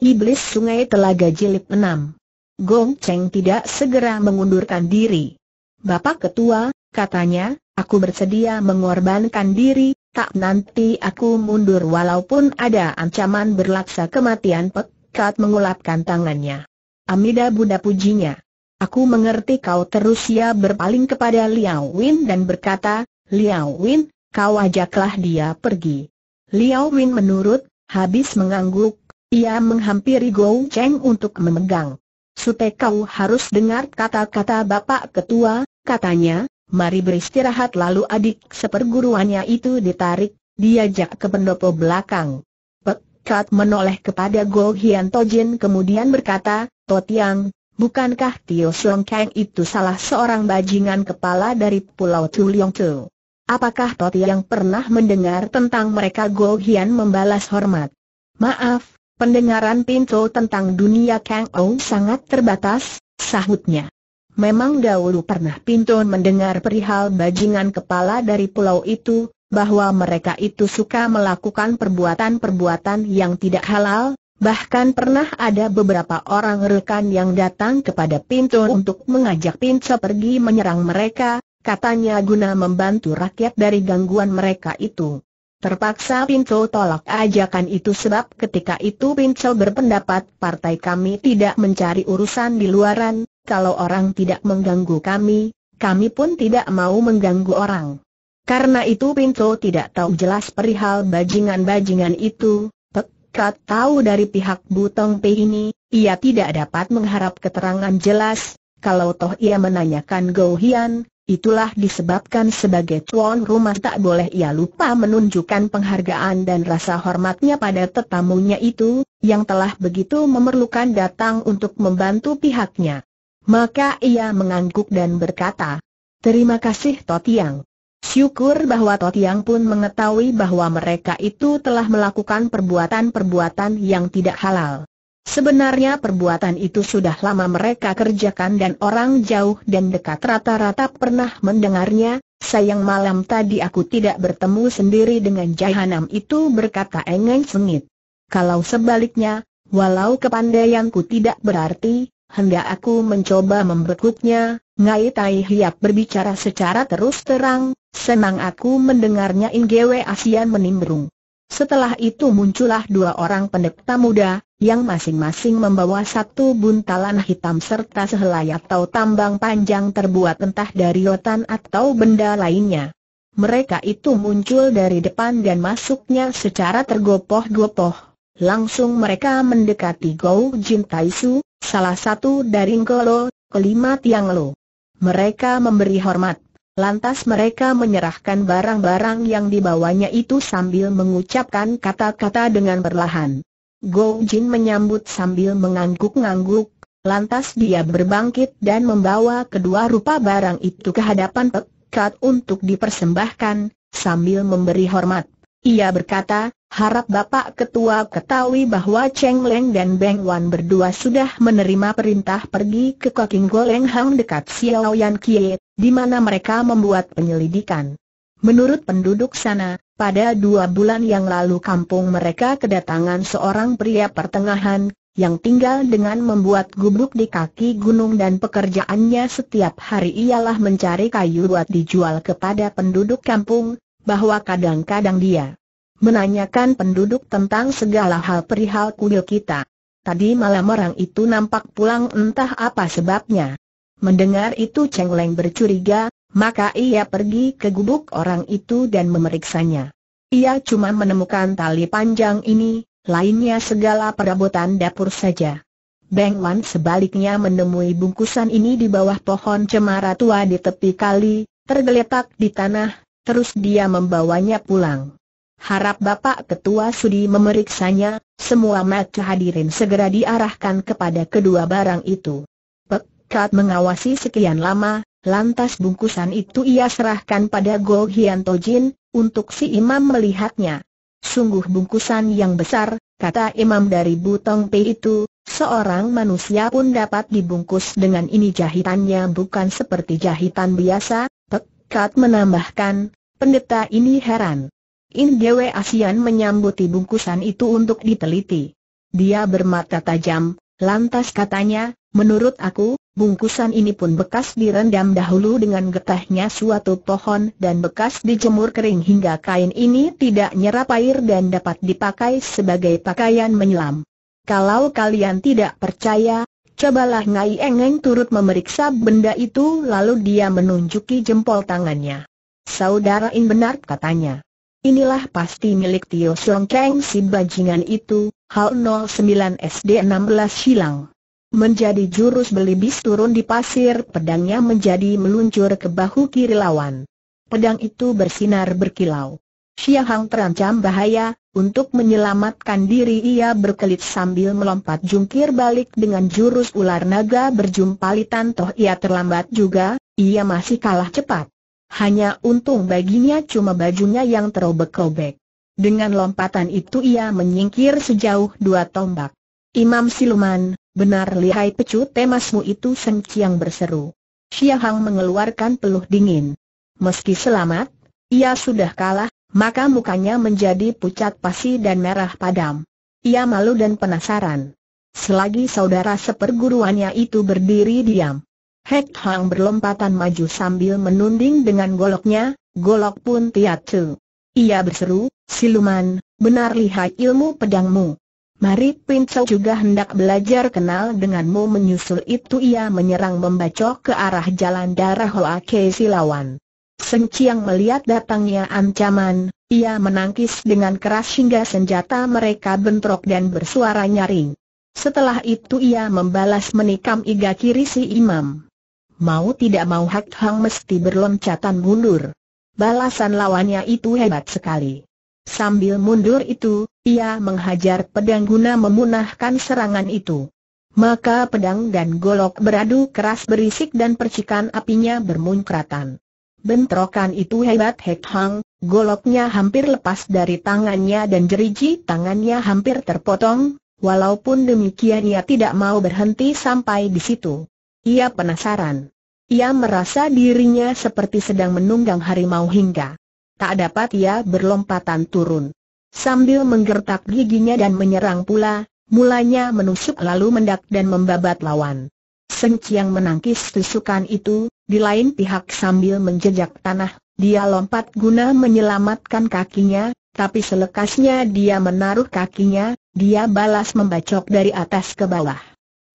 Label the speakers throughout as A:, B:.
A: Iblis Sungai Telaga Jilid 6 Gong Cheng tidak segera mengundurkan diri. Bapak Ketua, katanya, aku bersedia mengorbankan diri, tak nanti aku mundur walaupun ada ancaman berlaksa kematian pekat mengulapkan tangannya. Amida Buddha pujinya. Aku mengerti kau terus ia ya berpaling kepada Liao Win dan berkata, Liao Win, kau ajaklah dia pergi. Liao Win menurut, habis mengangguk, ia menghampiri Gou Cheng untuk memegang. Sute kau harus dengar kata-kata Bapak Ketua, katanya, mari beristirahat lalu adik seperguruannya itu ditarik, diajak ke pendopo belakang. Pekat menoleh kepada Go Hian Tojin kemudian berkata, Totiang, bukankah Tio Siong Kang itu salah seorang bajingan kepala dari Pulau Tuliong Tu? Apakah Totiang pernah mendengar tentang mereka Go Hian membalas hormat? Maaf, Pendengaran Pinto tentang dunia Kang O sangat terbatas, sahutnya. Memang dahulu pernah Pinto mendengar perihal bajingan kepala dari pulau itu, bahwa mereka itu suka melakukan perbuatan-perbuatan yang tidak halal, bahkan pernah ada beberapa orang rekan yang datang kepada Pinto untuk mengajak Pinto pergi menyerang mereka, katanya guna membantu rakyat dari gangguan mereka itu. Terpaksa Pinco tolak ajakan itu sebab ketika itu Pinco berpendapat partai kami tidak mencari urusan di luaran, kalau orang tidak mengganggu kami, kami pun tidak mau mengganggu orang. Karena itu Pinco tidak tahu jelas perihal bajingan-bajingan itu, pekat tahu dari pihak Butong P ini, ia tidak dapat mengharap keterangan jelas, kalau toh ia menanyakan gohian. Itulah disebabkan sebagai tuan rumah tak boleh ia lupa menunjukkan penghargaan dan rasa hormatnya pada tetamunya itu, yang telah begitu memerlukan datang untuk membantu pihaknya. Maka ia mengangguk dan berkata, Terima kasih Totiang. Syukur bahwa Totiang pun mengetahui bahwa mereka itu telah melakukan perbuatan-perbuatan yang tidak halal. Sebenarnya perbuatan itu sudah lama mereka kerjakan dan orang jauh dan dekat rata-rata pernah mendengarnya, sayang malam tadi aku tidak bertemu sendiri dengan Jahanam itu berkata Engeng Sengit. Kalau sebaliknya, walau kepandaianku tidak berarti, hendak aku mencoba membekuknya, Ngai Tai Hiap berbicara secara terus terang, senang aku mendengarnya ingewe Asian menimbrung. Setelah itu muncullah dua orang pendekta muda, yang masing-masing membawa satu buntalan hitam serta sehelai atau tambang panjang terbuat entah dari rotan atau benda lainnya. Mereka itu muncul dari depan dan masuknya secara tergopoh-gopoh. Langsung mereka mendekati Gou Jin Taisu, salah satu dari Ngolo, kelima Tiang Lo. Mereka memberi hormat. Lantas mereka menyerahkan barang-barang yang dibawanya itu sambil mengucapkan kata-kata dengan perlahan. Go Jin menyambut sambil mengangguk angguk lantas dia berbangkit dan membawa kedua rupa barang itu ke hadapan pekat untuk dipersembahkan, sambil memberi hormat. Ia berkata, harap Bapak Ketua ketahui bahwa Cheng Leng dan Beng Wan berdua sudah menerima perintah pergi ke Koking Goleng Hang dekat Xiaoyan Kiet di mana mereka membuat penyelidikan. Menurut penduduk sana, pada dua bulan yang lalu kampung mereka kedatangan seorang pria pertengahan, yang tinggal dengan membuat gubuk di kaki gunung dan pekerjaannya setiap hari ialah mencari kayu buat dijual kepada penduduk kampung, bahwa kadang-kadang dia menanyakan penduduk tentang segala hal perihal kuil kita. Tadi malam orang itu nampak pulang entah apa sebabnya. Mendengar itu Cheng Leng bercuriga, maka ia pergi ke gubuk orang itu dan memeriksanya. Ia cuma menemukan tali panjang ini, lainnya segala perabotan dapur saja. Beng Wan sebaliknya menemui bungkusan ini di bawah pohon cemara tua di tepi kali, tergeletak di tanah, terus dia membawanya pulang. Harap Bapak Ketua Sudi memeriksanya, semua mata hadirin segera diarahkan kepada kedua barang itu. Kat mengawasi sekian lama, lantas bungkusan itu ia serahkan pada Go Hian Tojin, untuk si imam melihatnya. Sungguh bungkusan yang besar, kata imam dari Butong Pei itu, seorang manusia pun dapat dibungkus dengan ini jahitannya bukan seperti jahitan biasa, Kat menambahkan, pendeta ini heran. In Dewe Asian menyambuti bungkusan itu untuk diteliti. Dia bermata tajam, Lantas katanya, menurut aku, bungkusan ini pun bekas direndam dahulu dengan getahnya suatu pohon dan bekas dijemur kering hingga kain ini tidak nyerap air dan dapat dipakai sebagai pakaian menyelam. Kalau kalian tidak percaya, cobalah Ngai Engeng turut memeriksa benda itu lalu dia menunjuki jempol tangannya. Saudara In benar katanya. Inilah pasti milik Tio Song Kang si bajingan itu, Hal 09 SD 16 Silang. Menjadi jurus belibis turun di pasir pedangnya menjadi meluncur ke bahu kiri lawan. Pedang itu bersinar berkilau. Xia Hang terancam bahaya, untuk menyelamatkan diri ia berkelit sambil melompat jungkir balik dengan jurus ular naga berjumpalitan toh ia terlambat juga, ia masih kalah cepat. Hanya untung baginya cuma bajunya yang terobek-obek. Dengan lompatan itu ia menyingkir sejauh dua tombak. Imam Siluman, benar lihai pecu temasmu itu Seng yang berseru. Syahang mengeluarkan peluh dingin. Meski selamat, ia sudah kalah, maka mukanya menjadi pucat pasi dan merah padam. Ia malu dan penasaran. Selagi saudara seperguruannya itu berdiri diam, Hek Hang berlompatan maju sambil menunding dengan goloknya, golok pun tiatu. Ia berseru, siluman, benar lihat ilmu pedangmu. Mari Pincau juga hendak belajar kenal denganmu menyusul itu ia menyerang membacok ke arah jalan darah Hoa Ke Silawan. Seng Chiang melihat datangnya ancaman, ia menangkis dengan keras hingga senjata mereka bentrok dan bersuara nyaring. Setelah itu ia membalas menikam iga kiri si imam mau tidak mau Hak Hang mesti berloncatan mundur. Balasan lawannya itu hebat sekali. Sambil mundur itu, ia menghajar pedang guna memunahkan serangan itu. Maka pedang dan golok beradu keras berisik dan percikan apinya bermunkratan. Bentrokan itu hebat Hek Hang, goloknya hampir lepas dari tangannya dan jeriji tangannya hampir terpotong, walaupun demikian ia tidak mau berhenti sampai di situ. Ia penasaran. Ia merasa dirinya seperti sedang menunggang harimau hingga tak dapat ia berlompatan turun. Sambil menggertak giginya dan menyerang pula, mulanya menusuk lalu mendak dan membabat lawan. Seng Chiang menangkis tusukan itu, di lain pihak sambil menjejak tanah, dia lompat guna menyelamatkan kakinya, tapi selekasnya dia menaruh kakinya, dia balas membacok dari atas ke bawah.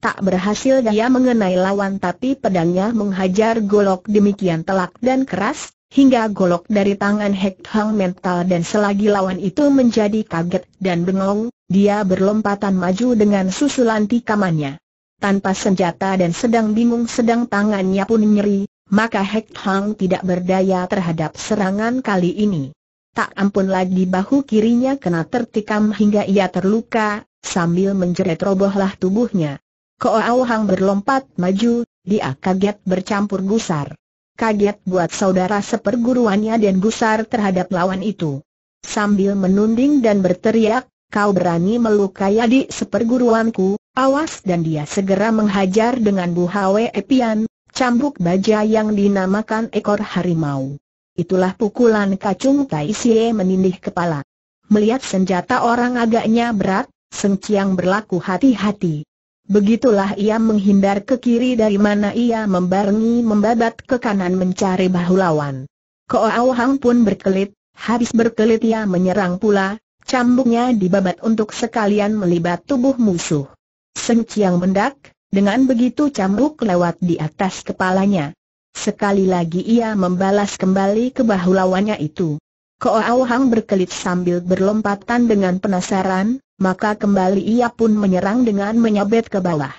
A: Tak berhasil dia mengenai lawan tapi pedangnya menghajar golok demikian telak dan keras, hingga golok dari tangan Hek Hang mental dan selagi lawan itu menjadi kaget dan bengong, dia berlompatan maju dengan susulan tikamannya. Tanpa senjata dan sedang bingung sedang tangannya pun nyeri, maka Hek Hang tidak berdaya terhadap serangan kali ini. Tak ampun lagi bahu kirinya kena tertikam hingga ia terluka, sambil menjerit robohlah tubuhnya. Ko Hang berlompat maju, dia kaget bercampur gusar. Kaget buat saudara seperguruannya dan gusar terhadap lawan itu. Sambil menunding dan berteriak, kau berani melukai adik seperguruanku, awas dan dia segera menghajar dengan Bu Hwe Epian, cambuk baja yang dinamakan ekor harimau. Itulah pukulan kacung Tai Sie menindih kepala. Melihat senjata orang agaknya berat, Seng Chiang berlaku hati-hati. Begitulah ia menghindar ke kiri dari mana ia membarengi membabat ke kanan mencari bahu lawan. Koao Hang pun berkelit, habis berkelit ia menyerang pula, cambuknya dibabat untuk sekalian melibat tubuh musuh. Seng Chiang mendak, dengan begitu cambuk lewat di atas kepalanya. Sekali lagi ia membalas kembali ke bahu lawannya itu. Koao Hang berkelit sambil berlompatan dengan penasaran, maka kembali ia pun menyerang dengan menyabet ke bawah.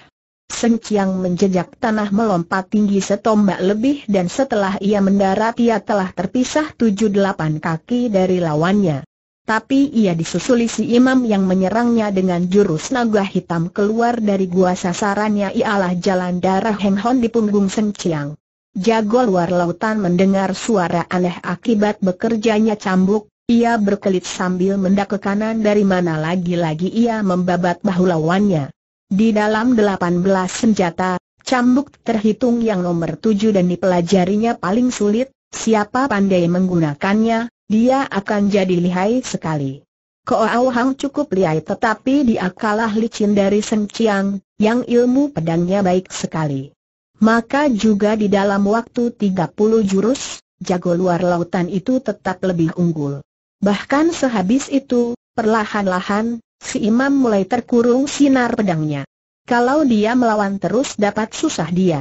A: Seng Chiang menjejak tanah melompat tinggi setombak lebih dan setelah ia mendarat ia telah terpisah tujuh delapan kaki dari lawannya. Tapi ia disusuli si imam yang menyerangnya dengan jurus naga hitam keluar dari gua sasarannya ialah jalan darah Heng Hon di punggung Seng Chiang. Jago luar lautan mendengar suara aneh akibat bekerjanya cambuk, ia berkelit sambil mendak ke kanan dari mana lagi-lagi ia membabat bahu lawannya. Di dalam delapan belas senjata, cambuk terhitung yang nomor tujuh dan dipelajarinya paling sulit, siapa pandai menggunakannya, dia akan jadi lihai sekali. Koao Hang cukup lihai tetapi dia kalah licin dari Seng Chiang, yang ilmu pedangnya baik sekali. Maka juga di dalam waktu tiga puluh jurus, jago luar lautan itu tetap lebih unggul. Bahkan sehabis itu, perlahan-lahan, si imam mulai terkurung sinar pedangnya. Kalau dia melawan terus dapat susah dia.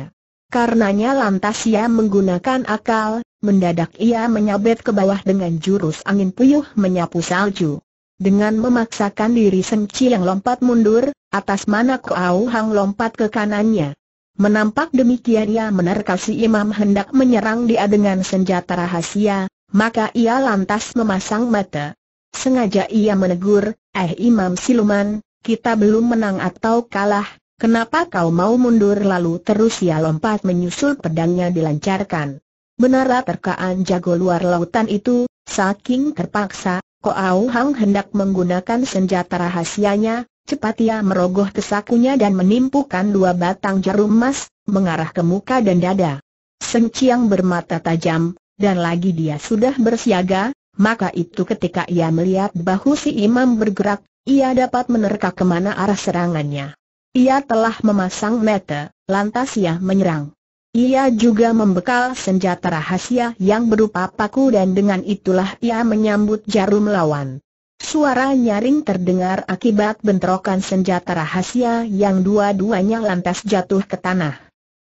A: Karenanya lantas ia menggunakan akal, mendadak ia menyabet ke bawah dengan jurus angin puyuh menyapu salju. Dengan memaksakan diri Senci yang lompat mundur, atas mana Kau Hang lompat ke kanannya. Menampak demikian ia menerkasi imam hendak menyerang dia dengan senjata rahasia, maka ia lantas memasang mata. Sengaja ia menegur, eh Imam Siluman, kita belum menang atau kalah, kenapa kau mau mundur lalu terus ia lompat menyusul pedangnya dilancarkan. Menara terkaan jago luar lautan itu, saking terpaksa, Koau Hang hendak menggunakan senjata rahasianya, cepat ia merogoh kesakunya dan menimpukan dua batang jarum emas, mengarah ke muka dan dada. Seng bermata tajam, dan lagi dia sudah bersiaga, maka itu ketika ia melihat bahu si imam bergerak, ia dapat menerka kemana arah serangannya. Ia telah memasang mata, lantas ia menyerang. Ia juga membekal senjata rahasia yang berupa paku dan dengan itulah ia menyambut jarum lawan. Suara nyaring terdengar akibat bentrokan senjata rahasia yang dua-duanya lantas jatuh ke tanah.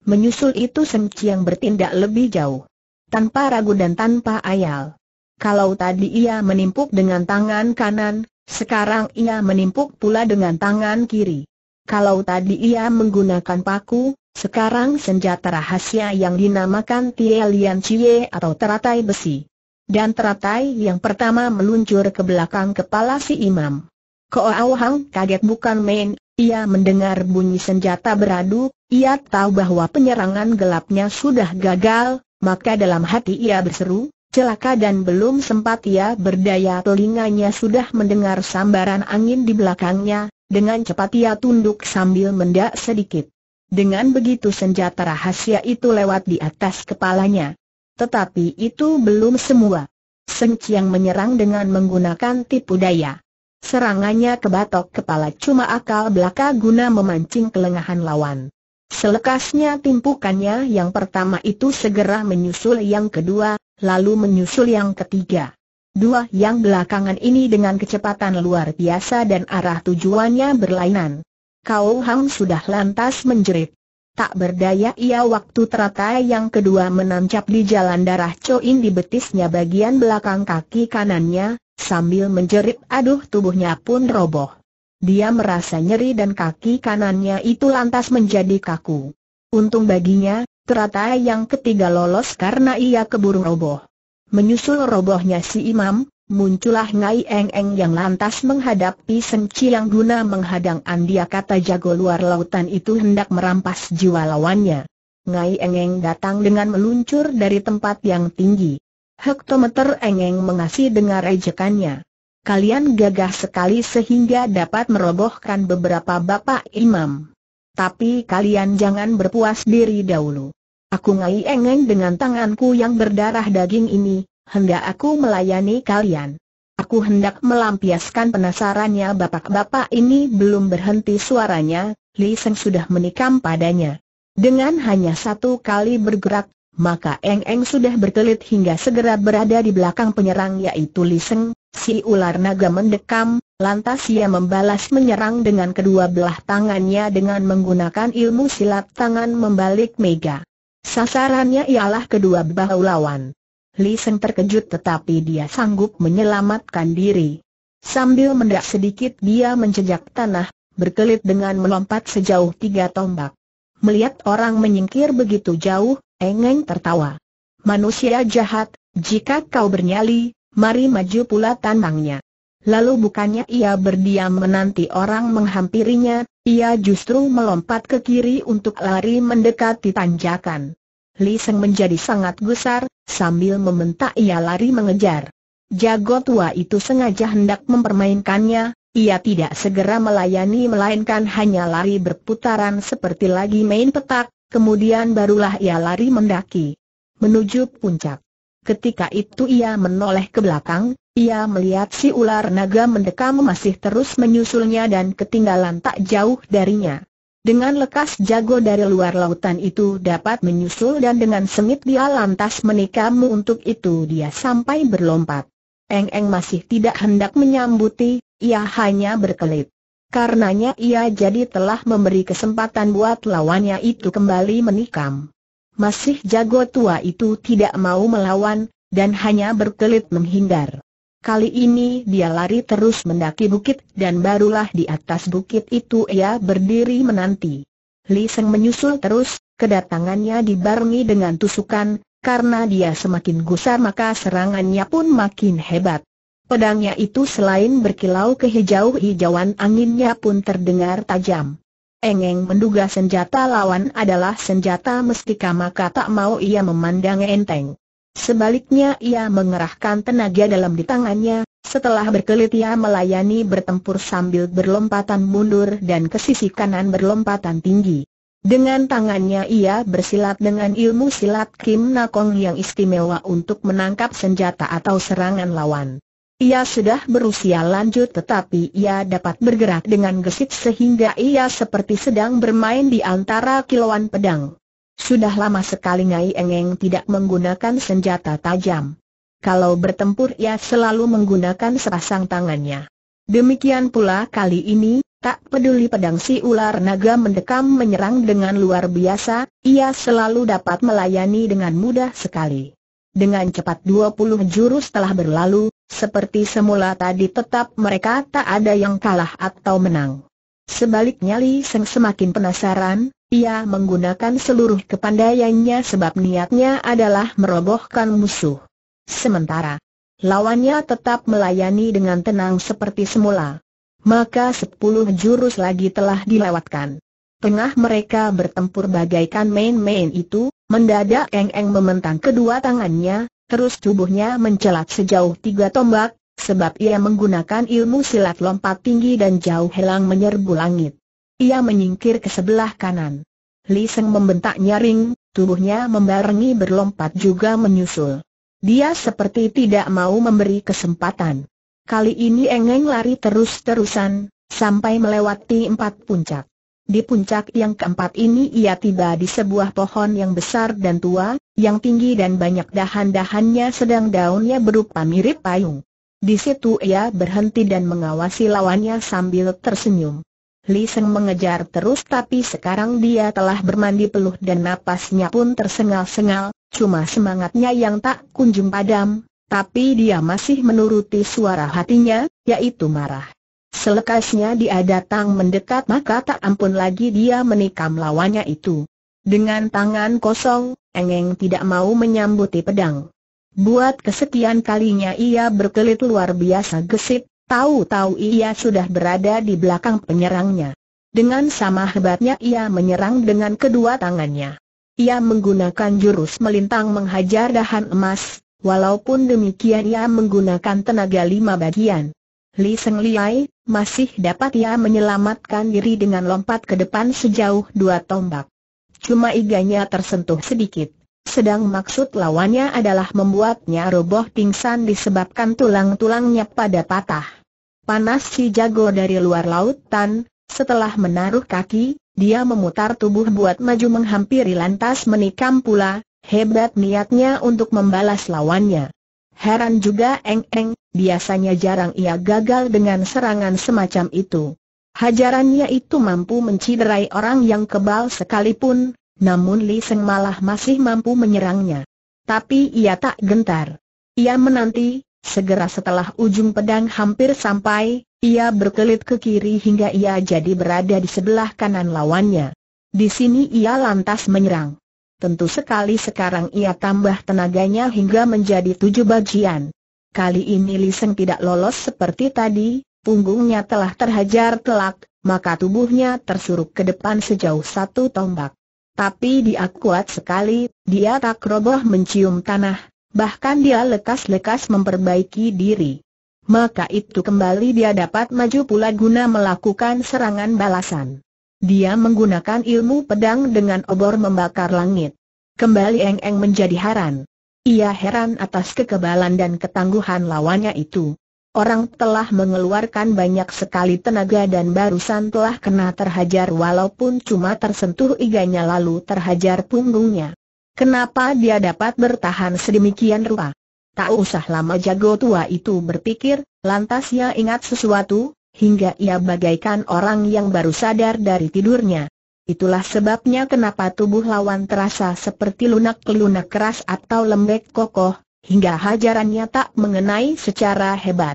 A: Menyusul itu Sem Chiang bertindak lebih jauh tanpa ragu dan tanpa ayal. Kalau tadi ia menimpuk dengan tangan kanan, sekarang ia menimpuk pula dengan tangan kiri. Kalau tadi ia menggunakan paku, sekarang senjata rahasia yang dinamakan Tielian Cie atau teratai besi. Dan teratai yang pertama meluncur ke belakang kepala si imam. Koao Hang kaget bukan main, ia mendengar bunyi senjata beradu, ia tahu bahwa penyerangan gelapnya sudah gagal, maka dalam hati ia berseru, celaka dan belum sempat ia berdaya telinganya sudah mendengar sambaran angin di belakangnya, dengan cepat ia tunduk sambil mendak sedikit. Dengan begitu senjata rahasia itu lewat di atas kepalanya. Tetapi itu belum semua. Seng Chiang menyerang dengan menggunakan tipu daya. Serangannya ke batok kepala cuma akal belaka guna memancing kelengahan lawan. Selekasnya timpukannya yang pertama itu segera menyusul yang kedua, lalu menyusul yang ketiga. Dua yang belakangan ini dengan kecepatan luar biasa dan arah tujuannya berlainan. Kau Hang sudah lantas menjerit. Tak berdaya ia waktu teratai yang kedua menancap di jalan darah Coin di betisnya bagian belakang kaki kanannya, sambil menjerit aduh tubuhnya pun roboh. Dia merasa nyeri dan kaki kanannya itu lantas menjadi kaku. Untung baginya, teratai yang ketiga lolos karena ia keburu roboh. Menyusul robohnya si imam, muncullah Ngai Eng Eng yang lantas menghadapi Seng Chiang guna menghadang Andia kata jago luar lautan itu hendak merampas jiwa lawannya. Ngai Eng Eng datang dengan meluncur dari tempat yang tinggi. Hektometer Eng Eng mengasih dengar ejekannya kalian gagah sekali sehingga dapat merobohkan beberapa bapak imam. Tapi kalian jangan berpuas diri dahulu. Aku ngai-engeng dengan tanganku yang berdarah daging ini, hendak aku melayani kalian. Aku hendak melampiaskan penasarannya bapak-bapak ini belum berhenti suaranya, Li Seng sudah menikam padanya. Dengan hanya satu kali bergerak, maka Eng Eng sudah berkelit hingga segera berada di belakang penyerang yaitu Li Seng, Si ular naga mendekam, lantas ia membalas menyerang dengan kedua belah tangannya dengan menggunakan ilmu silat tangan membalik mega. Sasarannya ialah kedua bahu lawan. Li Seng terkejut tetapi dia sanggup menyelamatkan diri. Sambil mendak sedikit dia menjejak tanah, berkelit dengan melompat sejauh tiga tombak. Melihat orang menyingkir begitu jauh, Engeng tertawa. Manusia jahat, jika kau bernyali, mari maju pula tantangnya. Lalu bukannya ia berdiam menanti orang menghampirinya, ia justru melompat ke kiri untuk lari mendekati tanjakan. Li Seng menjadi sangat gusar, sambil membentak ia lari mengejar. Jago tua itu sengaja hendak mempermainkannya, ia tidak segera melayani melainkan hanya lari berputaran seperti lagi main petak, kemudian barulah ia lari mendaki menuju puncak. Ketika itu ia menoleh ke belakang, ia melihat si ular naga mendekam masih terus menyusulnya dan ketinggalan tak jauh darinya. Dengan lekas jago dari luar lautan itu dapat menyusul dan dengan sengit dia lantas menikammu untuk itu dia sampai berlompat. Eng-eng masih tidak hendak menyambuti, ia hanya berkelit. Karenanya ia jadi telah memberi kesempatan buat lawannya itu kembali menikam masih jago tua itu tidak mau melawan, dan hanya berkelit menghindar. Kali ini dia lari terus mendaki bukit dan barulah di atas bukit itu ia berdiri menanti. Li Seng menyusul terus, kedatangannya dibarengi dengan tusukan, karena dia semakin gusar maka serangannya pun makin hebat. Pedangnya itu selain berkilau kehijau-hijauan anginnya pun terdengar tajam. Engeng menduga senjata lawan adalah senjata mestika maka tak mau ia memandang enteng. Sebaliknya ia mengerahkan tenaga dalam di tangannya, setelah berkelit ia melayani bertempur sambil berlompatan mundur dan ke sisi kanan berlompatan tinggi. Dengan tangannya ia bersilat dengan ilmu silat Kim Nakong yang istimewa untuk menangkap senjata atau serangan lawan. Ia sudah berusia lanjut tetapi ia dapat bergerak dengan gesit sehingga ia seperti sedang bermain di antara kilauan pedang. Sudah lama sekali Ngai Engeng tidak menggunakan senjata tajam. Kalau bertempur ia selalu menggunakan serasang tangannya. Demikian pula kali ini, tak peduli pedang si ular naga mendekam menyerang dengan luar biasa, ia selalu dapat melayani dengan mudah sekali. Dengan cepat 20 jurus telah berlalu, seperti semula tadi tetap mereka tak ada yang kalah atau menang. Sebaliknya Li Seng semakin penasaran, ia menggunakan seluruh kepandaiannya sebab niatnya adalah merobohkan musuh. Sementara lawannya tetap melayani dengan tenang seperti semula. Maka sepuluh jurus lagi telah dilewatkan. Tengah mereka bertempur bagaikan main-main itu, mendadak Eng Eng mementang kedua tangannya, terus tubuhnya mencelat sejauh tiga tombak, sebab ia menggunakan ilmu silat lompat tinggi dan jauh helang menyerbu langit. Ia menyingkir ke sebelah kanan. Li Seng membentak nyaring, tubuhnya membarengi berlompat juga menyusul. Dia seperti tidak mau memberi kesempatan. Kali ini Engeng lari terus-terusan, sampai melewati empat puncak. Di puncak yang keempat ini ia tiba di sebuah pohon yang besar dan tua, yang tinggi dan banyak dahan-dahannya sedang daunnya berupa mirip payung. Di situ ia berhenti dan mengawasi lawannya sambil tersenyum. Li Seng mengejar terus tapi sekarang dia telah bermandi peluh dan napasnya pun tersengal-sengal, cuma semangatnya yang tak kunjung padam, tapi dia masih menuruti suara hatinya, yaitu marah. Selekasnya dia datang mendekat maka tak ampun lagi dia menikam lawannya itu. Dengan tangan kosong, Engeng tidak mau menyambuti pedang. Buat kesekian kalinya ia berkelit luar biasa gesit, tahu-tahu ia sudah berada di belakang penyerangnya. Dengan sama hebatnya ia menyerang dengan kedua tangannya. Ia menggunakan jurus melintang menghajar dahan emas, walaupun demikian ia menggunakan tenaga lima bagian. Li Seng Liai, masih dapat ia menyelamatkan diri dengan lompat ke depan sejauh dua tombak. Cuma iganya tersentuh sedikit. Sedang maksud lawannya adalah membuatnya roboh pingsan disebabkan tulang-tulangnya pada patah. Panas si jago dari luar lautan, setelah menaruh kaki, dia memutar tubuh buat maju menghampiri lantas menikam pula, hebat niatnya untuk membalas lawannya. Heran juga Eng Eng, biasanya jarang ia gagal dengan serangan semacam itu. Hajarannya itu mampu menciderai orang yang kebal sekalipun, namun Li Seng malah masih mampu menyerangnya. Tapi ia tak gentar. Ia menanti, segera setelah ujung pedang hampir sampai, ia berkelit ke kiri hingga ia jadi berada di sebelah kanan lawannya. Di sini ia lantas menyerang. Tentu sekali sekarang ia tambah tenaganya hingga menjadi tujuh bagian. Kali ini Li Seng tidak lolos seperti tadi, punggungnya telah terhajar telak, maka tubuhnya tersuruk ke depan sejauh satu tombak. Tapi dia kuat sekali, dia tak roboh mencium tanah, bahkan dia lekas-lekas memperbaiki diri. Maka itu kembali dia dapat maju pula guna melakukan serangan balasan. Dia menggunakan ilmu pedang dengan obor membakar langit. Kembali Eng Eng menjadi heran. Ia heran atas kekebalan dan ketangguhan lawannya itu. Orang telah mengeluarkan banyak sekali tenaga dan barusan telah kena terhajar walaupun cuma tersentuh iganya lalu terhajar punggungnya. Kenapa dia dapat bertahan sedemikian rupa? Tak usah lama jago tua itu berpikir, lantas ia ingat sesuatu, hingga ia bagaikan orang yang baru sadar dari tidurnya. Itulah sebabnya kenapa tubuh lawan terasa seperti lunak-lunak keras atau lembek kokoh, hingga hajarannya tak mengenai secara hebat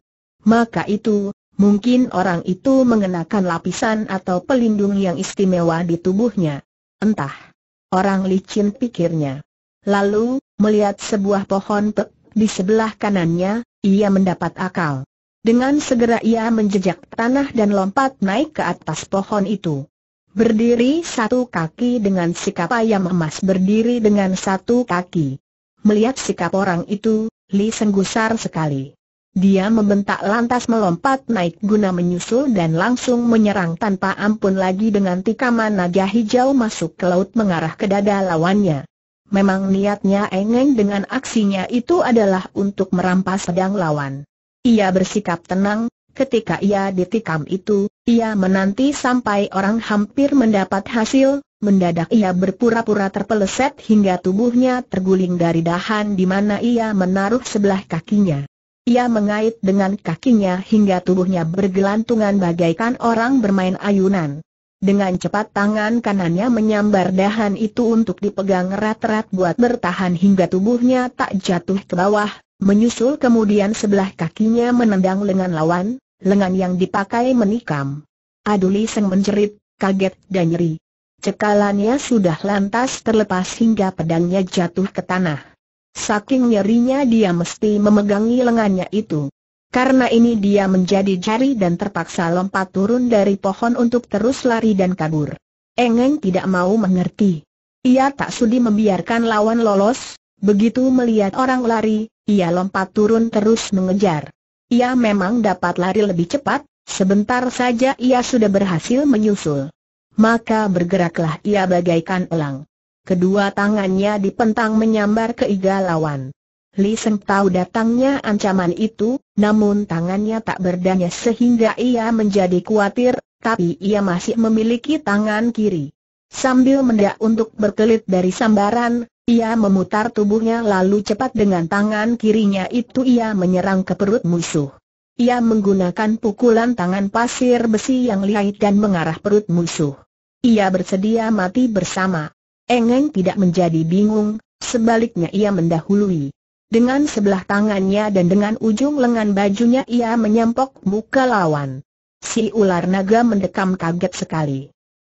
A: maka itu, mungkin orang itu mengenakan lapisan atau pelindung yang istimewa di tubuhnya. Entah. Orang licin pikirnya. Lalu, melihat sebuah pohon pek di sebelah kanannya, ia mendapat akal. Dengan segera ia menjejak tanah dan lompat naik ke atas pohon itu. Berdiri satu kaki dengan sikap ayam emas berdiri dengan satu kaki. Melihat sikap orang itu, Li Senggusar sekali. Dia membentak lantas melompat naik guna menyusul dan langsung menyerang tanpa ampun lagi dengan tikaman naga hijau masuk ke laut mengarah ke dada lawannya. Memang niatnya Engeng dengan aksinya itu adalah untuk merampas pedang lawan. Ia bersikap tenang, ketika ia ditikam itu, ia menanti sampai orang hampir mendapat hasil, mendadak ia berpura-pura terpeleset hingga tubuhnya terguling dari dahan di mana ia menaruh sebelah kakinya. Ia mengait dengan kakinya hingga tubuhnya bergelantungan bagaikan orang bermain ayunan. Dengan cepat tangan kanannya menyambar dahan itu untuk dipegang erat-erat buat bertahan hingga tubuhnya tak jatuh ke bawah, menyusul kemudian sebelah kakinya menendang lengan lawan, lengan yang dipakai menikam. Aduli Seng menjerit, kaget dan nyeri. Cekalannya sudah lantas terlepas hingga pedangnya jatuh ke tanah. Saking nyerinya dia mesti memegangi lengannya itu. Karena ini dia menjadi jari dan terpaksa lompat turun dari pohon untuk terus lari dan kabur. Engeng tidak mau mengerti. Ia tak sudi membiarkan lawan lolos, begitu melihat orang lari, ia lompat turun terus mengejar. Ia memang dapat lari lebih cepat, sebentar saja ia sudah berhasil menyusul. Maka bergeraklah ia bagaikan elang kedua tangannya dipentang menyambar ke iga lawan. Li Seng tahu datangnya ancaman itu, namun tangannya tak berdaya sehingga ia menjadi khawatir, tapi ia masih memiliki tangan kiri. Sambil mendak untuk berkelit dari sambaran, ia memutar tubuhnya lalu cepat dengan tangan kirinya itu ia menyerang ke perut musuh. Ia menggunakan pukulan tangan pasir besi yang lihai dan mengarah perut musuh. Ia bersedia mati bersama. Engeng tidak menjadi bingung, sebaliknya ia mendahului. Dengan sebelah tangannya dan dengan ujung lengan bajunya ia menyempok muka lawan. Si ular naga mendekam kaget sekali.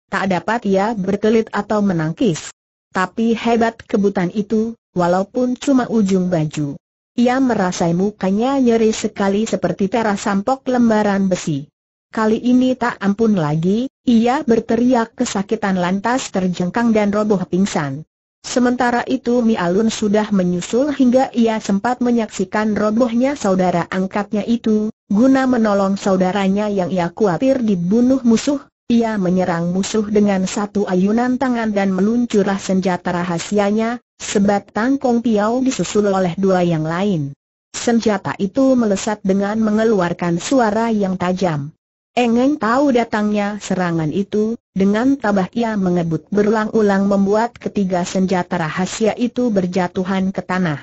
A: Tak dapat ia berkelit atau menangkis. Tapi hebat kebutan itu, walaupun cuma ujung baju. Ia merasai mukanya nyeri sekali seperti teras sampok lembaran besi. Kali ini tak ampun lagi, ia berteriak kesakitan lantas terjengkang dan roboh pingsan. Sementara itu Mi Alun sudah menyusul hingga ia sempat menyaksikan robohnya saudara angkatnya itu, guna menolong saudaranya yang ia khawatir dibunuh musuh, ia menyerang musuh dengan satu ayunan tangan dan meluncurlah senjata rahasianya, sebatang kong piau disusul oleh dua yang lain. Senjata itu melesat dengan mengeluarkan suara yang tajam. Engeng tahu datangnya serangan itu, dengan tabah ia mengebut berulang-ulang membuat ketiga senjata rahasia itu berjatuhan ke tanah.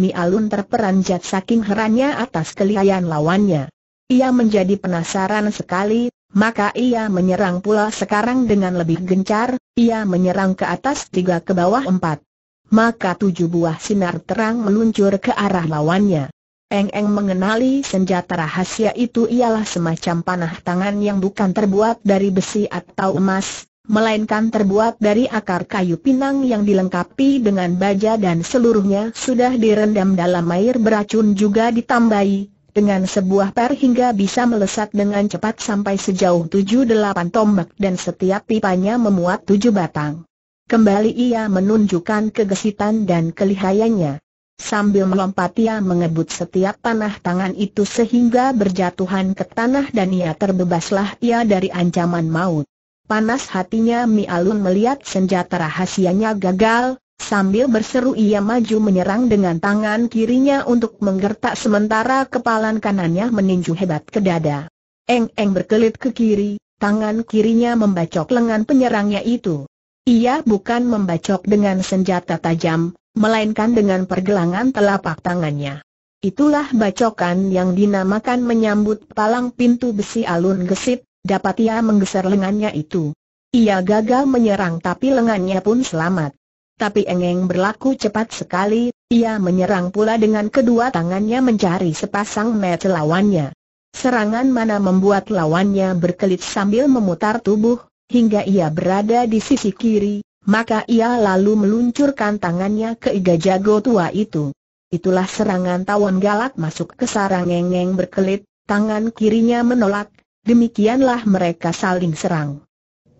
A: Mi Alun terperanjat saking herannya atas kelihayan lawannya. Ia menjadi penasaran sekali, maka ia menyerang pula sekarang dengan lebih gencar, ia menyerang ke atas tiga ke bawah empat. Maka tujuh buah sinar terang meluncur ke arah lawannya. Eng-eng mengenali senjata rahasia itu ialah semacam panah tangan yang bukan terbuat dari besi atau emas, melainkan terbuat dari akar kayu pinang yang dilengkapi dengan baja dan seluruhnya sudah direndam dalam air beracun juga ditambahi, dengan sebuah per hingga bisa melesat dengan cepat sampai sejauh 7-8 tombak dan setiap pipanya memuat 7 batang. Kembali ia menunjukkan kegesitan dan kelihayannya. Sambil melompat ia mengebut setiap panah tangan itu sehingga berjatuhan ke tanah dan ia terbebaslah ia dari ancaman maut. Panas hatinya Mi Alun melihat senjata rahasianya gagal, sambil berseru ia maju menyerang dengan tangan kirinya untuk menggertak sementara kepalan kanannya meninju hebat ke dada. Eng-eng berkelit ke kiri, tangan kirinya membacok lengan penyerangnya itu. Ia bukan membacok dengan senjata tajam, melainkan dengan pergelangan telapak tangannya. Itulah bacokan yang dinamakan menyambut palang pintu besi alun gesit, dapat ia menggeser lengannya itu. Ia gagal menyerang tapi lengannya pun selamat. Tapi Engeng berlaku cepat sekali, ia menyerang pula dengan kedua tangannya mencari sepasang mata lawannya. Serangan mana membuat lawannya berkelit sambil memutar tubuh, hingga ia berada di sisi kiri, maka ia lalu meluncurkan tangannya ke iga jago tua itu. Itulah serangan tawon galak masuk ke sarang ngengeng berkelit, tangan kirinya menolak, demikianlah mereka saling serang.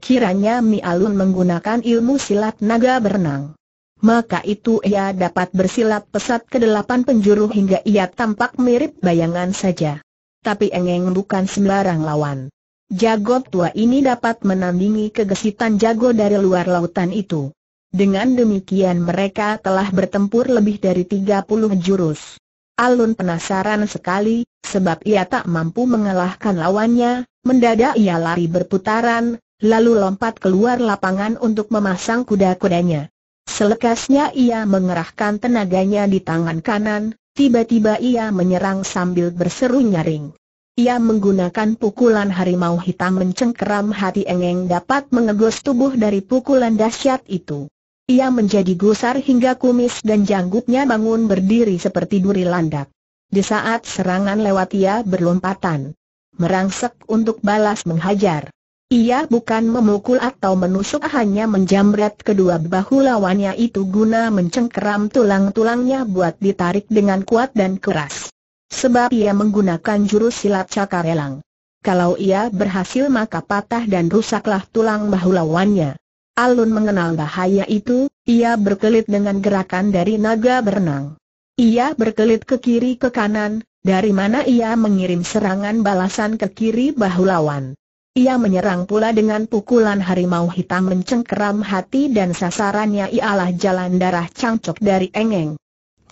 A: Kiranya Mi Alun menggunakan ilmu silat naga berenang. Maka itu ia dapat bersilat pesat ke delapan penjuru hingga ia tampak mirip bayangan saja. Tapi Engeng bukan sembarang lawan. Jago tua ini dapat menandingi kegesitan jago dari luar lautan itu. Dengan demikian mereka telah bertempur lebih dari 30 jurus. Alun penasaran sekali, sebab ia tak mampu mengalahkan lawannya, mendadak ia lari berputaran, lalu lompat keluar lapangan untuk memasang kuda-kudanya. Selekasnya ia mengerahkan tenaganya di tangan kanan, tiba-tiba ia menyerang sambil berseru nyaring. Ia menggunakan pukulan harimau hitam mencengkeram hati engeng dapat mengegos tubuh dari pukulan dahsyat itu. Ia menjadi gusar hingga kumis dan janggutnya bangun berdiri seperti duri landak. Di saat serangan lewat ia berlompatan. Merangsek untuk balas menghajar. Ia bukan memukul atau menusuk hanya menjamret kedua bahu lawannya itu guna mencengkeram tulang-tulangnya buat ditarik dengan kuat dan keras. Sebab ia menggunakan jurus silat cakarelang. Kalau ia berhasil maka patah dan rusaklah tulang bahu lawannya. Alun mengenal bahaya itu, ia berkelit dengan gerakan dari naga berenang. Ia berkelit ke kiri ke kanan, dari mana ia mengirim serangan balasan ke kiri bahu lawan. Ia menyerang pula dengan pukulan harimau hitam mencengkeram hati dan sasarannya ialah jalan darah cangcok dari engeng.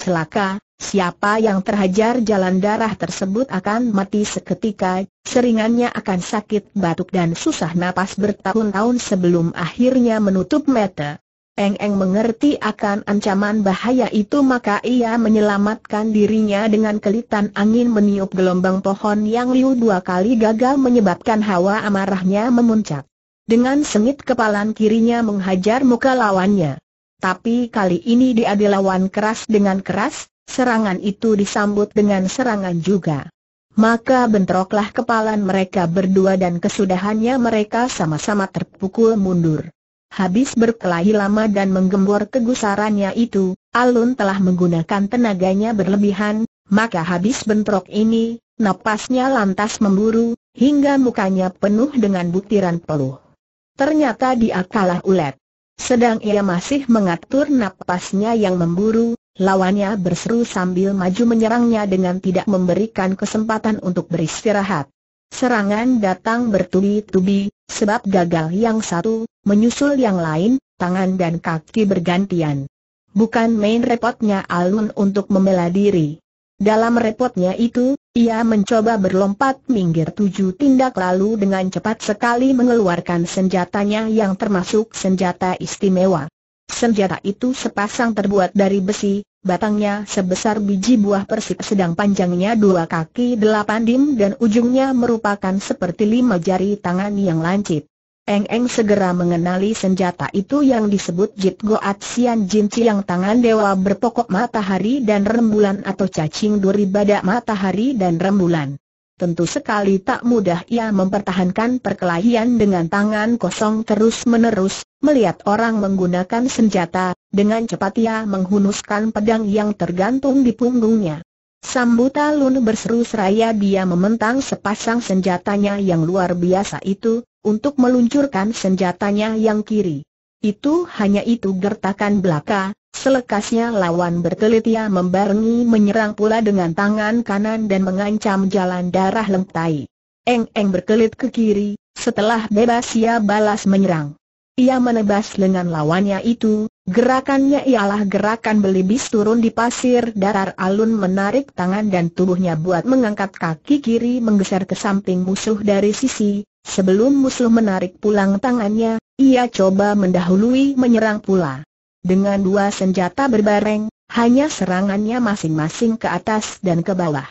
A: Celaka, siapa yang terhajar jalan darah tersebut akan mati seketika, seringannya akan sakit batuk dan susah napas bertahun-tahun sebelum akhirnya menutup mata. Eng-eng mengerti akan ancaman bahaya itu maka ia menyelamatkan dirinya dengan kelitan angin meniup gelombang pohon yang liu dua kali gagal menyebabkan hawa amarahnya memuncak. Dengan sengit kepalan kirinya menghajar muka lawannya tapi kali ini dia dilawan keras dengan keras, serangan itu disambut dengan serangan juga. Maka bentroklah kepalan mereka berdua dan kesudahannya mereka sama-sama terpukul mundur. Habis berkelahi lama dan menggembor kegusarannya itu, Alun telah menggunakan tenaganya berlebihan, maka habis bentrok ini, napasnya lantas memburu, hingga mukanya penuh dengan butiran peluh. Ternyata dia kalah ulet. Sedang ia masih mengatur napasnya yang memburu, lawannya berseru sambil maju menyerangnya dengan tidak memberikan kesempatan untuk beristirahat. Serangan datang bertubi-tubi, sebab gagal yang satu, menyusul yang lain, tangan dan kaki bergantian. Bukan main repotnya Alun untuk membela diri. Dalam repotnya itu, ia mencoba berlompat minggir tujuh tindak lalu dengan cepat sekali mengeluarkan senjatanya yang termasuk senjata istimewa. Senjata itu sepasang terbuat dari besi, batangnya sebesar biji buah persik sedang panjangnya dua kaki delapan dim dan ujungnya merupakan seperti lima jari tangan yang lancip. Eng-Eng segera mengenali senjata itu yang disebut Jit Goat Sian Jin yang tangan dewa berpokok matahari dan rembulan atau cacing duri badak matahari dan rembulan. Tentu sekali tak mudah ia mempertahankan perkelahian dengan tangan kosong terus-menerus, melihat orang menggunakan senjata, dengan cepat ia menghunuskan pedang yang tergantung di punggungnya. Sambuta Lun berseru seraya dia mementang sepasang senjatanya yang luar biasa itu, untuk meluncurkan senjatanya yang kiri. Itu hanya itu gertakan belaka, selekasnya lawan berkelitia membarengi menyerang pula dengan tangan kanan dan mengancam jalan darah lengtai. Eng-eng berkelit ke kiri, setelah bebas ia balas menyerang. Ia menebas lengan lawannya itu, gerakannya ialah gerakan belibis turun di pasir darar alun menarik tangan dan tubuhnya buat mengangkat kaki kiri menggeser ke samping musuh dari sisi, Sebelum musuh menarik pulang tangannya, ia coba mendahului menyerang pula. Dengan dua senjata berbareng, hanya serangannya masing-masing ke atas dan ke bawah.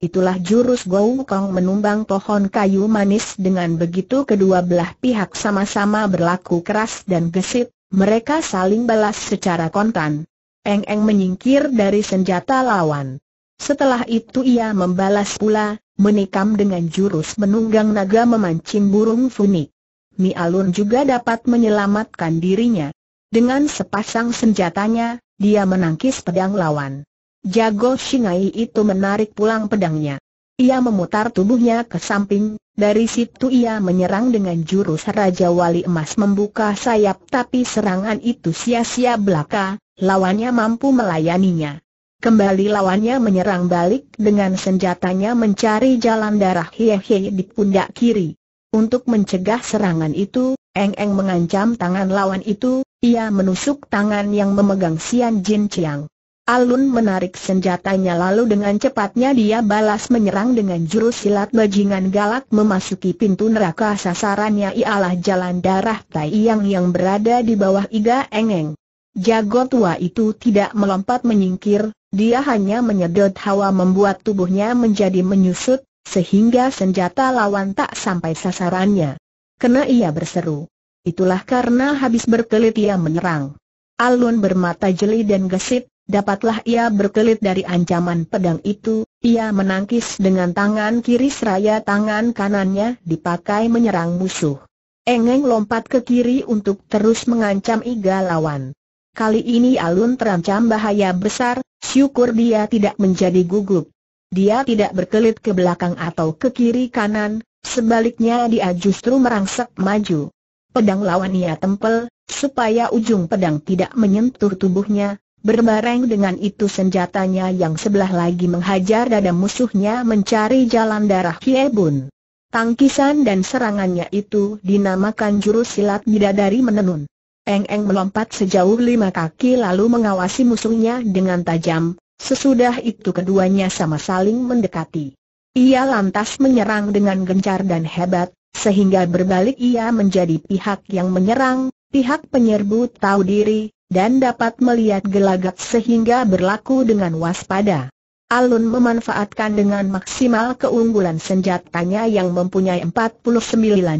A: Itulah jurus Gou Kong menumbang pohon kayu manis dengan begitu kedua belah pihak sama-sama berlaku keras dan gesit, mereka saling balas secara kontan. Eng Eng menyingkir dari senjata lawan. Setelah itu ia membalas pula, menikam dengan jurus menunggang naga memancing burung funik. Mi Alun juga dapat menyelamatkan dirinya. Dengan sepasang senjatanya, dia menangkis pedang lawan. Jago Shingai itu menarik pulang pedangnya. Ia memutar tubuhnya ke samping, dari situ ia menyerang dengan jurus Raja Wali Emas membuka sayap tapi serangan itu sia-sia belaka, lawannya mampu melayaninya. Kembali lawannya menyerang balik dengan senjatanya mencari jalan darah -hie di pundak kiri. Untuk mencegah serangan itu, Eng Eng mengancam tangan lawan itu, ia menusuk tangan yang memegang Sian Jin Chiang. Alun menarik senjatanya lalu dengan cepatnya dia balas menyerang dengan jurus silat bajingan galak memasuki pintu neraka sasarannya ialah jalan darah Tai Yang yang berada di bawah Iga Eng Eng. Jago tua itu tidak melompat menyingkir, dia hanya menyedot hawa membuat tubuhnya menjadi menyusut, sehingga senjata lawan tak sampai sasarannya. Kena ia berseru. Itulah karena habis berkelit ia menyerang. Alun bermata jeli dan gesit, dapatlah ia berkelit dari ancaman pedang itu, ia menangkis dengan tangan kiri seraya tangan kanannya dipakai menyerang musuh. Engeng lompat ke kiri untuk terus mengancam iga lawan. Kali ini Alun terancam bahaya besar, syukur dia tidak menjadi gugup. Dia tidak berkelit ke belakang atau ke kiri kanan, sebaliknya dia justru merangsek maju. Pedang lawan ia tempel, supaya ujung pedang tidak menyentuh tubuhnya, berbareng dengan itu senjatanya yang sebelah lagi menghajar dada musuhnya mencari jalan darah Kiebun. Tangkisan dan serangannya itu dinamakan jurus silat bidadari menenun. Eng-Eng melompat sejauh lima kaki lalu mengawasi musuhnya dengan tajam, sesudah itu keduanya sama saling mendekati. Ia lantas menyerang dengan gencar dan hebat, sehingga berbalik ia menjadi pihak yang menyerang, pihak penyerbu tahu diri, dan dapat melihat gelagat sehingga berlaku dengan waspada. Alun memanfaatkan dengan maksimal keunggulan senjatanya yang mempunyai 49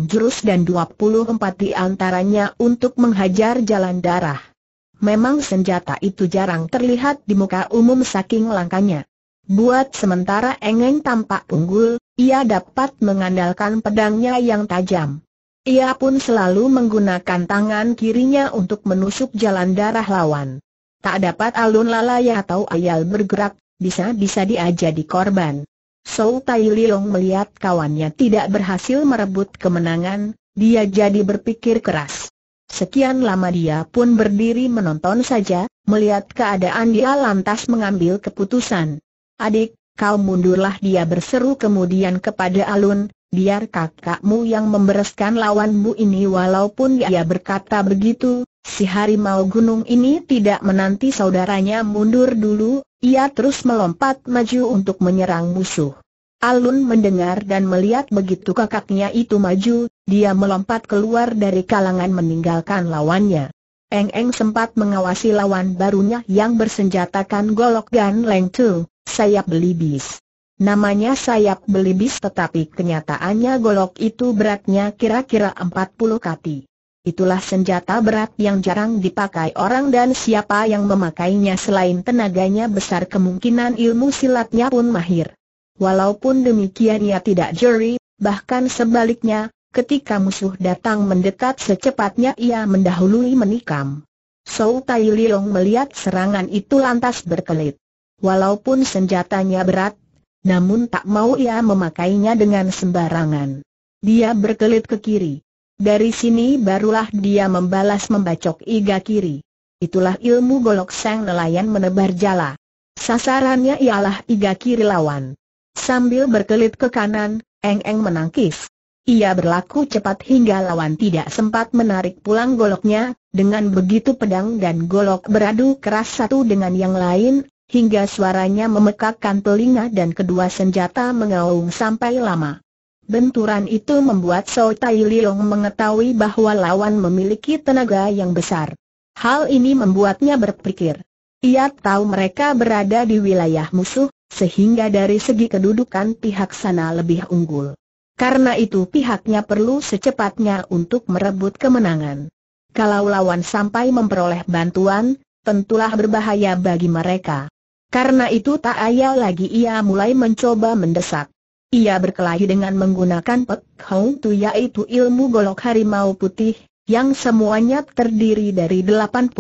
A: jurus dan 24 di antaranya untuk menghajar jalan darah. Memang senjata itu jarang terlihat di muka umum saking langkanya. Buat sementara Engeng tampak unggul, ia dapat mengandalkan pedangnya yang tajam. Ia pun selalu menggunakan tangan kirinya untuk menusuk jalan darah lawan. Tak dapat alun lalai atau ayal bergerak, bisa-bisa dia jadi korban. Sou Tai Liong melihat kawannya tidak berhasil merebut kemenangan, dia jadi berpikir keras. Sekian lama dia pun berdiri menonton saja, melihat keadaan dia lantas mengambil keputusan. Adik, kau mundurlah dia berseru kemudian kepada Alun, biar kakakmu yang membereskan lawanmu ini walaupun dia berkata begitu, si harimau gunung ini tidak menanti saudaranya mundur dulu, ia terus melompat maju untuk menyerang musuh. Alun mendengar dan melihat begitu kakaknya itu maju, dia melompat keluar dari kalangan meninggalkan lawannya. Eng Eng sempat mengawasi lawan barunya yang bersenjatakan golok dan Tu, sayap belibis. Namanya sayap belibis tetapi kenyataannya golok itu beratnya kira-kira 40 kati. Itulah senjata berat yang jarang dipakai orang dan siapa yang memakainya selain tenaganya besar kemungkinan ilmu silatnya pun mahir. Walaupun demikian ia tidak jeri, bahkan sebaliknya, ketika musuh datang mendekat secepatnya ia mendahului menikam. Sou Tai Liong melihat serangan itu lantas berkelit. Walaupun senjatanya berat, namun tak mau ia memakainya dengan sembarangan. Dia berkelit ke kiri dari sini barulah dia membalas membacok iga kiri. Itulah ilmu golok sang nelayan menebar jala. Sasarannya ialah iga kiri lawan. Sambil berkelit ke kanan, Eng Eng menangkis. Ia berlaku cepat hingga lawan tidak sempat menarik pulang goloknya, dengan begitu pedang dan golok beradu keras satu dengan yang lain, hingga suaranya memekakkan telinga dan kedua senjata mengaung sampai lama. Benturan itu membuat So Tai Leong mengetahui bahwa lawan memiliki tenaga yang besar. Hal ini membuatnya berpikir. Ia tahu mereka berada di wilayah musuh, sehingga dari segi kedudukan pihak sana lebih unggul. Karena itu pihaknya perlu secepatnya untuk merebut kemenangan. Kalau lawan sampai memperoleh bantuan, tentulah berbahaya bagi mereka. Karena itu tak ayal lagi ia mulai mencoba mendesak. Ia berkelahi dengan menggunakan Pek Hong Tu yaitu ilmu golok harimau putih, yang semuanya terdiri dari 81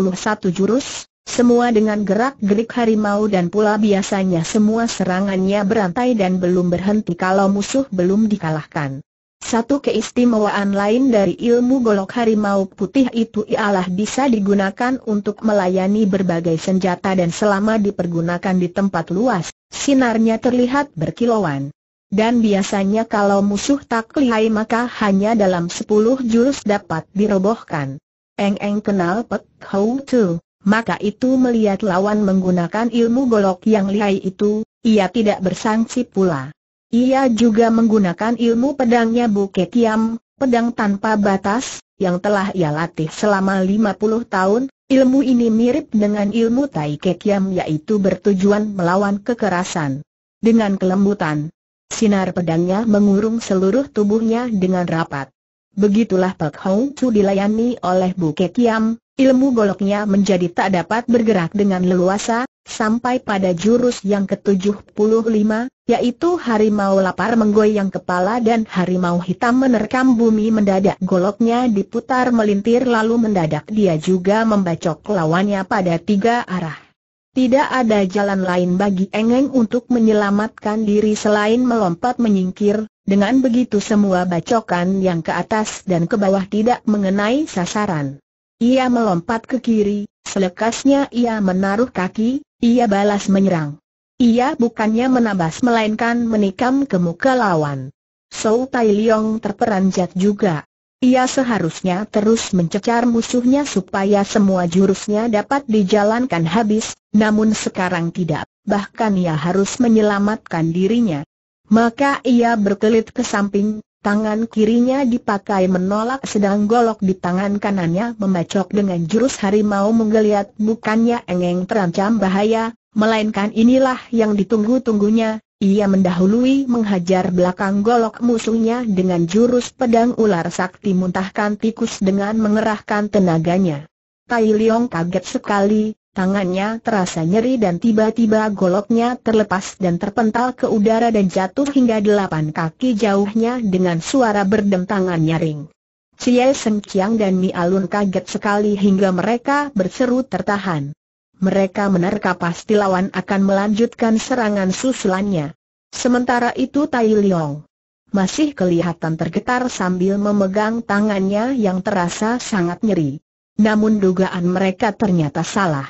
A: jurus, semua dengan gerak-gerik harimau dan pula biasanya semua serangannya berantai dan belum berhenti kalau musuh belum dikalahkan. Satu keistimewaan lain dari ilmu golok harimau putih itu ialah bisa digunakan untuk melayani berbagai senjata dan selama dipergunakan di tempat luas, sinarnya terlihat berkilauan. Dan biasanya kalau musuh tak lihai maka hanya dalam sepuluh jurus dapat dirobohkan. Eng Eng kenal Pek Hou Tu, maka itu melihat lawan menggunakan ilmu golok yang lihai itu, ia tidak bersangsi pula. Ia juga menggunakan ilmu pedangnya Buke Kiam, pedang tanpa batas, yang telah ia latih selama lima puluh tahun, ilmu ini mirip dengan ilmu Tai Kekiam yaitu bertujuan melawan kekerasan. Dengan kelembutan, Sinar pedangnya mengurung seluruh tubuhnya dengan rapat. Begitulah Pak Hong Chu dilayani oleh Bu Kiam, ilmu goloknya menjadi tak dapat bergerak dengan leluasa, sampai pada jurus yang ke-75, yaitu harimau lapar menggoyang kepala dan harimau hitam menerkam bumi mendadak goloknya diputar melintir lalu mendadak dia juga membacok lawannya pada tiga arah. Tidak ada jalan lain bagi Engeng untuk menyelamatkan diri selain melompat menyingkir, dengan begitu semua bacokan yang ke atas dan ke bawah tidak mengenai sasaran. Ia melompat ke kiri, selekasnya ia menaruh kaki, ia balas menyerang. Ia bukannya menabas melainkan menikam ke muka lawan. Sou Tai Liong terperanjat juga. Ia seharusnya terus mencecar musuhnya supaya semua jurusnya dapat dijalankan habis, namun sekarang tidak, bahkan ia harus menyelamatkan dirinya. Maka ia berkelit ke samping, tangan kirinya dipakai menolak sedang golok di tangan kanannya membacok dengan jurus harimau menggeliat bukannya engeng terancam bahaya, melainkan inilah yang ditunggu-tunggunya, ia mendahului menghajar belakang golok musuhnya dengan jurus pedang ular sakti muntahkan tikus dengan mengerahkan tenaganya. Tai Liong kaget sekali, tangannya terasa nyeri dan tiba-tiba goloknya terlepas dan terpental ke udara dan jatuh hingga delapan kaki jauhnya dengan suara berdentangan nyaring. Cie Seng Chiang dan Mi Alun kaget sekali hingga mereka berseru tertahan mereka menerka pasti lawan akan melanjutkan serangan susulannya. Sementara itu Tai Liong masih kelihatan tergetar sambil memegang tangannya yang terasa sangat nyeri. Namun dugaan mereka ternyata salah.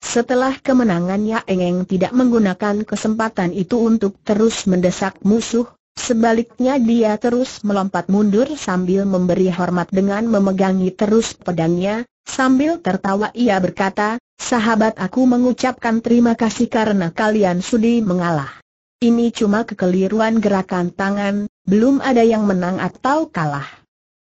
A: Setelah kemenangannya Engeng tidak menggunakan kesempatan itu untuk terus mendesak musuh, sebaliknya dia terus melompat mundur sambil memberi hormat dengan memegangi terus pedangnya, Sambil tertawa ia berkata, sahabat aku mengucapkan terima kasih karena kalian sudi mengalah. Ini cuma kekeliruan gerakan tangan, belum ada yang menang atau kalah.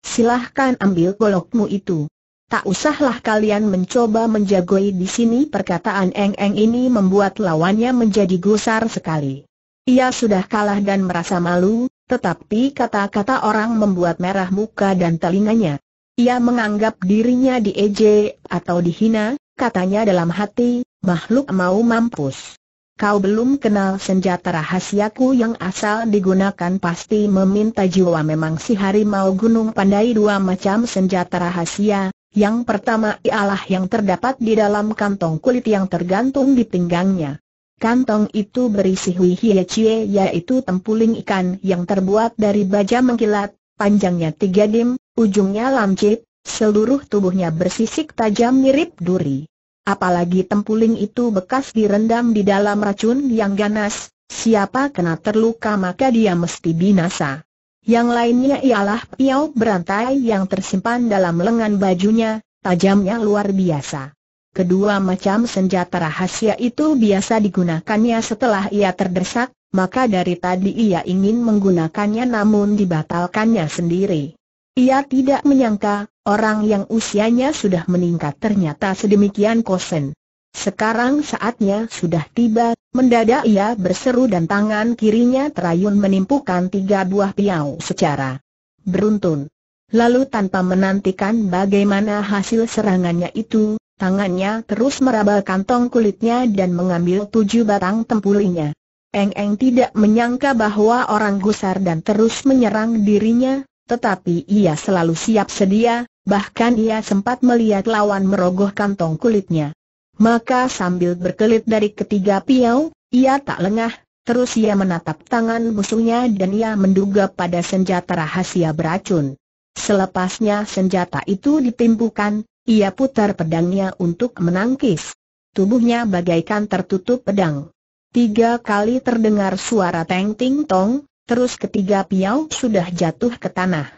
A: Silahkan ambil golokmu itu. Tak usahlah kalian mencoba menjagoi di sini perkataan Eng-Eng ini membuat lawannya menjadi gusar sekali. Ia sudah kalah dan merasa malu, tetapi kata-kata orang membuat merah muka dan telinganya. Ia menganggap dirinya dieje atau dihina, katanya dalam hati, makhluk mau mampus. Kau belum kenal senjata rahasiaku yang asal digunakan pasti meminta jiwa memang si harimau gunung pandai dua macam senjata rahasia, yang pertama ialah yang terdapat di dalam kantong kulit yang tergantung di pinggangnya. Kantong itu berisi hui hie cie yaitu tempuling ikan yang terbuat dari baja mengkilat, panjangnya tiga dim, Ujungnya lancip, seluruh tubuhnya bersisik tajam mirip duri. Apalagi tempuling itu bekas direndam di dalam racun yang ganas, siapa kena terluka maka dia mesti binasa. Yang lainnya ialah piau berantai yang tersimpan dalam lengan bajunya, tajamnya luar biasa. Kedua macam senjata rahasia itu biasa digunakannya setelah ia terdesak, maka dari tadi ia ingin menggunakannya namun dibatalkannya sendiri. Ia tidak menyangka, orang yang usianya sudah meningkat ternyata sedemikian kosen. Sekarang saatnya sudah tiba, mendadak ia berseru dan tangan kirinya terayun menimpukan tiga buah piau secara beruntun. Lalu tanpa menantikan bagaimana hasil serangannya itu, tangannya terus meraba kantong kulitnya dan mengambil tujuh batang tempulinya. Eng Eng tidak menyangka bahwa orang gusar dan terus menyerang dirinya, tetapi ia selalu siap sedia, bahkan ia sempat melihat lawan merogoh kantong kulitnya. Maka sambil berkelit dari ketiga piau, ia tak lengah, terus ia menatap tangan musuhnya dan ia menduga pada senjata rahasia beracun. Selepasnya senjata itu ditimpukan, ia putar pedangnya untuk menangkis. Tubuhnya bagaikan tertutup pedang. Tiga kali terdengar suara teng ting tong, terus ketiga piau sudah jatuh ke tanah.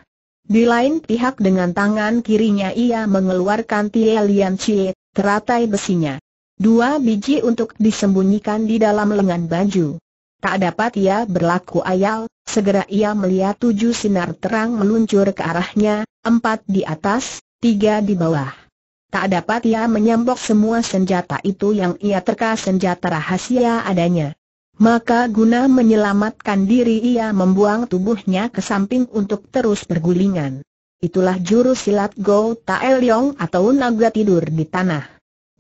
A: Di lain pihak dengan tangan kirinya ia mengeluarkan Tielian Cie, teratai besinya. Dua biji untuk disembunyikan di dalam lengan baju. Tak dapat ia berlaku ayal, segera ia melihat tujuh sinar terang meluncur ke arahnya, empat di atas, tiga di bawah. Tak dapat ia menyambok semua senjata itu yang ia terka senjata rahasia adanya. Maka guna menyelamatkan diri ia membuang tubuhnya ke samping untuk terus bergulingan. Itulah jurus silat Go Tae Leong atau naga tidur di tanah.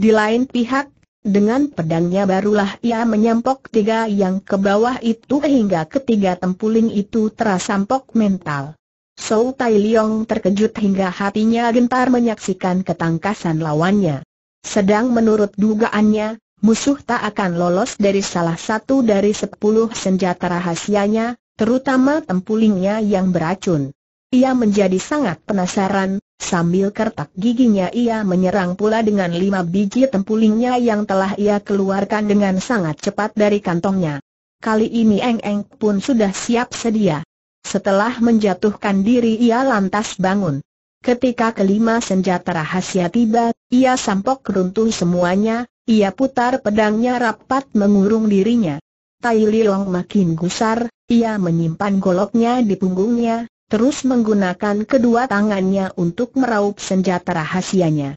A: Di lain pihak, dengan pedangnya barulah ia menyampok tiga yang ke bawah itu hingga ketiga tempuling itu terasampok mental. So Tai Leong terkejut hingga hatinya gentar menyaksikan ketangkasan lawannya. Sedang menurut dugaannya, musuh tak akan lolos dari salah satu dari sepuluh senjata rahasianya, terutama tempulingnya yang beracun. Ia menjadi sangat penasaran, sambil kertak giginya ia menyerang pula dengan lima biji tempulingnya yang telah ia keluarkan dengan sangat cepat dari kantongnya. Kali ini Eng Eng pun sudah siap sedia. Setelah menjatuhkan diri ia lantas bangun. Ketika kelima senjata rahasia tiba, ia sampok runtuh semuanya, ia putar pedangnya rapat mengurung dirinya. Tai Liong makin gusar, ia menyimpan goloknya di punggungnya, terus menggunakan kedua tangannya untuk meraup senjata rahasianya.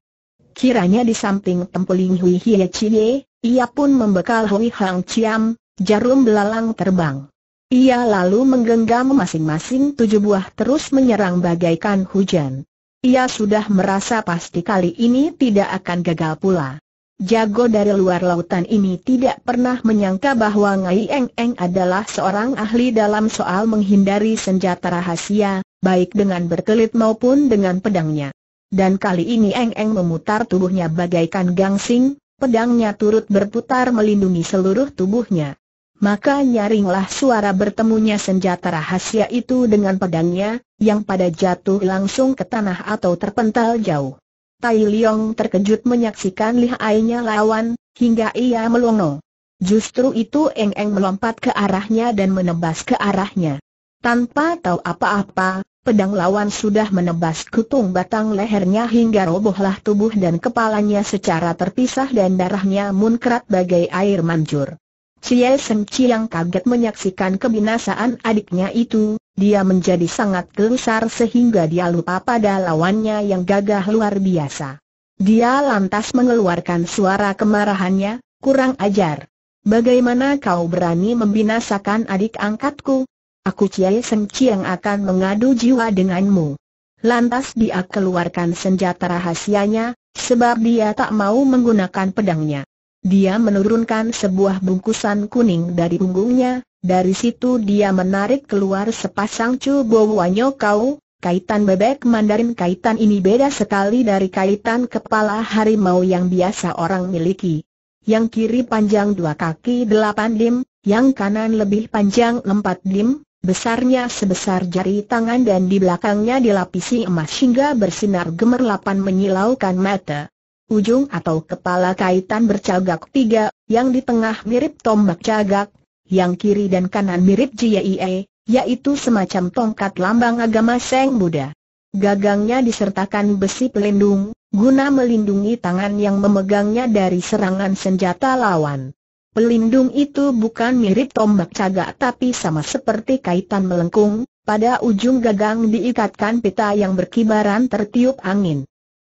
A: Kiranya di samping tempeling Hui Hie Chie, ia pun membekal Hui Hang Chiam, jarum belalang terbang. Ia lalu menggenggam masing-masing tujuh buah terus menyerang bagaikan hujan. Ia sudah merasa pasti kali ini tidak akan gagal pula. Jago dari luar lautan ini tidak pernah menyangka bahwa Ngai Eng Eng adalah seorang ahli dalam soal menghindari senjata rahasia, baik dengan berkelit maupun dengan pedangnya. Dan kali ini Eng Eng memutar tubuhnya bagaikan gangsing, pedangnya turut berputar melindungi seluruh tubuhnya. Maka nyaringlah suara bertemunya senjata rahasia itu dengan pedangnya, yang pada jatuh langsung ke tanah atau terpental jauh. Tai Liong terkejut menyaksikan lihainya lawan, hingga ia melongo. Justru itu Eng Eng melompat ke arahnya dan menebas ke arahnya. Tanpa tahu apa-apa, pedang lawan sudah menebas kutung batang lehernya hingga robohlah tubuh dan kepalanya secara terpisah dan darahnya munkrat bagai air mancur. Cie Seng yang kaget menyaksikan kebinasaan adiknya itu, dia menjadi sangat gelisar sehingga dia lupa pada lawannya yang gagah luar biasa. Dia lantas mengeluarkan suara kemarahannya, kurang ajar. Bagaimana kau berani membinasakan adik angkatku? Aku Cie Seng yang akan mengadu jiwa denganmu. Lantas dia keluarkan senjata rahasianya, sebab dia tak mau menggunakan pedangnya. Dia menurunkan sebuah bungkusan kuning dari punggungnya, dari situ dia menarik keluar sepasang cubo wanyo kau, kaitan bebek mandarin kaitan ini beda sekali dari kaitan kepala harimau yang biasa orang miliki. Yang kiri panjang dua kaki delapan lim, yang kanan lebih panjang empat lim, besarnya sebesar jari tangan dan di belakangnya dilapisi emas hingga bersinar gemerlapan menyilaukan mata ujung atau kepala kaitan bercagak tiga, yang di tengah mirip tombak cagak, yang kiri dan kanan mirip JIE, yaitu semacam tongkat lambang agama Seng Buddha. Gagangnya disertakan besi pelindung, guna melindungi tangan yang memegangnya dari serangan senjata lawan. Pelindung itu bukan mirip tombak cagak tapi sama seperti kaitan melengkung, pada ujung gagang diikatkan pita yang berkibaran tertiup angin.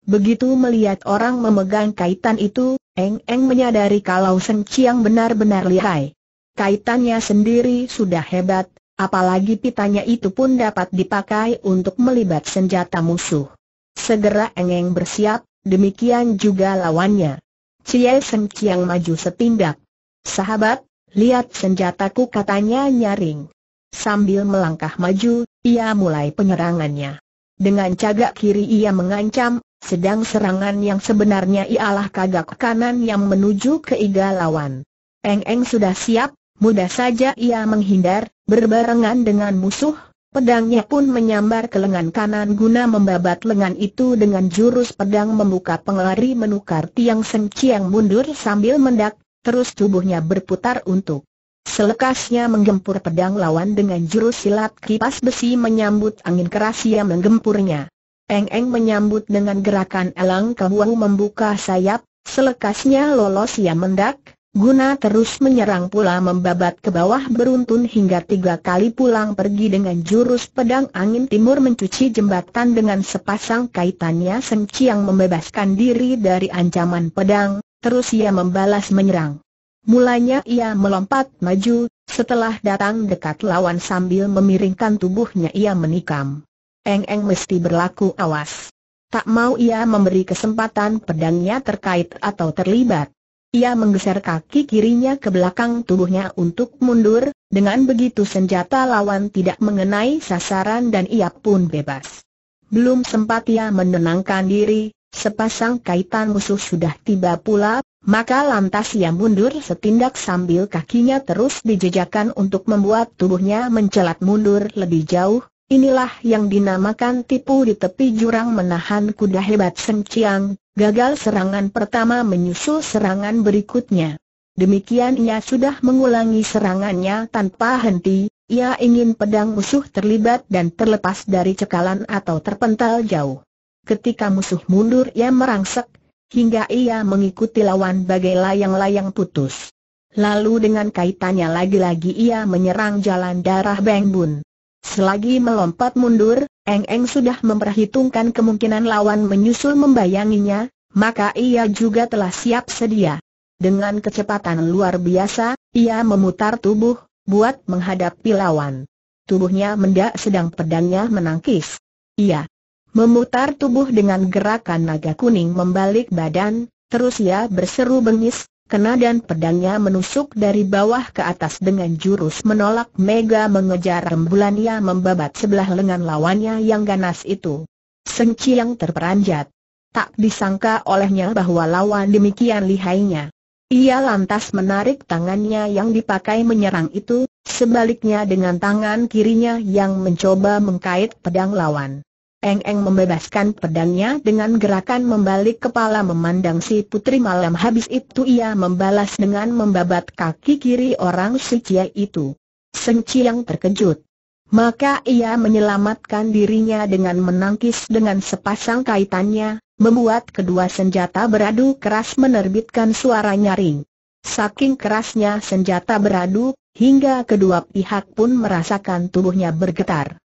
A: Begitu melihat orang memegang kaitan itu, Eng Eng menyadari kalau Seng Chiang benar-benar lihai. Kaitannya sendiri sudah hebat, apalagi pitanya itu pun dapat dipakai untuk melibat senjata musuh. Segera Eng Eng bersiap, demikian juga lawannya. Cie Seng Chiang maju setindak. Sahabat, lihat senjataku katanya nyaring. Sambil melangkah maju, ia mulai penyerangannya. Dengan cagak kiri ia mengancam, sedang serangan yang sebenarnya ialah kagak kanan yang menuju ke iga lawan. Eng Eng sudah siap, mudah saja ia menghindar, berbarengan dengan musuh, pedangnya pun menyambar ke lengan kanan guna membabat lengan itu dengan jurus pedang membuka pengelari menukar tiang yang mundur sambil mendak, terus tubuhnya berputar untuk Selekasnya menggempur pedang lawan dengan jurus silat kipas besi menyambut angin keras yang menggempurnya. Eng-eng menyambut dengan gerakan elang kehuang membuka sayap, selekasnya lolos ia mendak, guna terus menyerang pula membabat ke bawah beruntun hingga tiga kali pulang pergi dengan jurus pedang angin timur mencuci jembatan dengan sepasang kaitannya senci yang membebaskan diri dari ancaman pedang, terus ia membalas menyerang. Mulanya ia melompat maju, setelah datang dekat lawan sambil memiringkan tubuhnya ia menikam. Eng-eng mesti berlaku awas. Tak mau ia memberi kesempatan pedangnya terkait atau terlibat. Ia menggeser kaki kirinya ke belakang tubuhnya untuk mundur, dengan begitu senjata lawan tidak mengenai sasaran dan ia pun bebas. Belum sempat ia menenangkan diri, sepasang kaitan musuh sudah tiba pula, maka lantas ia mundur setindak sambil kakinya terus dijejakan untuk membuat tubuhnya mencelat mundur lebih jauh, Inilah yang dinamakan tipu di tepi jurang menahan kuda hebat Senciang, gagal serangan pertama menyusul serangan berikutnya. Demikian ia sudah mengulangi serangannya tanpa henti, ia ingin pedang musuh terlibat dan terlepas dari cekalan atau terpental jauh. Ketika musuh mundur ia merangsek, hingga ia mengikuti lawan bagai layang-layang putus. Lalu dengan kaitannya lagi-lagi ia menyerang jalan darah Beng Bun. Selagi melompat mundur, Eng Eng sudah memperhitungkan kemungkinan lawan menyusul membayanginya, maka ia juga telah siap sedia. Dengan kecepatan luar biasa, ia memutar tubuh, buat menghadapi lawan. Tubuhnya mendak sedang pedangnya menangkis. Ia memutar tubuh dengan gerakan naga kuning membalik badan, terus ia berseru bengis, kena dan pedangnya menusuk dari bawah ke atas dengan jurus menolak mega mengejar rembulan yang membabat sebelah lengan lawannya yang ganas itu. Seng yang terperanjat. Tak disangka olehnya bahwa lawan demikian lihainya. Ia lantas menarik tangannya yang dipakai menyerang itu, sebaliknya dengan tangan kirinya yang mencoba mengkait pedang lawan. Eng-eng membebaskan pedangnya dengan gerakan membalik kepala memandang si putri malam habis itu ia membalas dengan membabat kaki kiri orang si Cia itu. Seng Ciang terkejut. Maka ia menyelamatkan dirinya dengan menangkis dengan sepasang kaitannya, membuat kedua senjata beradu keras menerbitkan suara nyaring. Saking kerasnya senjata beradu, hingga kedua pihak pun merasakan tubuhnya bergetar.